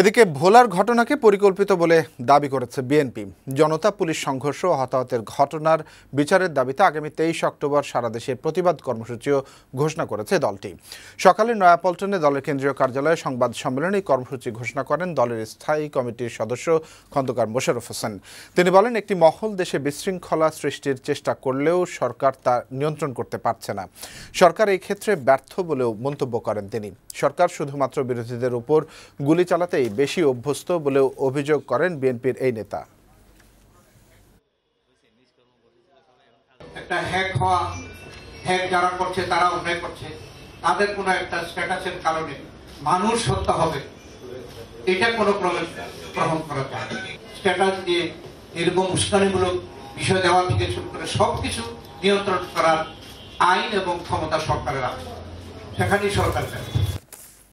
এদিকে ভোলার ঘটনাকে পরিকল্পিত বলে দাবি করেছে বিএনপি জনতা পুলিশ সংঘর্ষ ও হতাহতের ঘটনার বিচারের দাবিতে আগামী তেইশ অক্টোবর সারা দেশে প্রতিবাদ কর্মসূচিও ঘোষণা করেছে দলটি সকালে নয়াপল্টনে দলের কেন্দ্রীয় কার্যালয়ে সংবাদ সম্মেলনে কর্মসূচি ঘোষণা করেন দলের স্থায়ী কমিটির সদস্য খন্দকার মোশারফ হোসেন তিনি বলেন একটি মহল দেশে বিশৃঙ্খলা সৃষ্টির চেষ্টা করলেও সরকার তা নিয়ন্ত্রণ করতে পারছে না সরকার এই ক্ষেত্রে ব্যর্থ বলেও মন্তব্য করেন তিনি সরকার শুধুমাত্র বিরোধীদের উপর গুলি চালাতেই বেশি অভ্যস্ত বলেও অভিযোগ করেন বিএনপির এই নেতা একটা হ্যাক হওয়া হ্যাক যারা করছে তারা অন্যায় করছে তাদের কোনো একটা স্ট্যাটাসের কারণে মানুষ হত্যা হবে এটা কোনো গ্রহণ করা যায় স্ট্যাটাস দিয়ে এরকম উস্কানিমূলক বিষয় দেওয়া থেকে শুরু করে সবকিছু নিয়ন্ত্রণ করার আইন এবং ক্ষমতা সরকারের আছে সেখানেই সরকার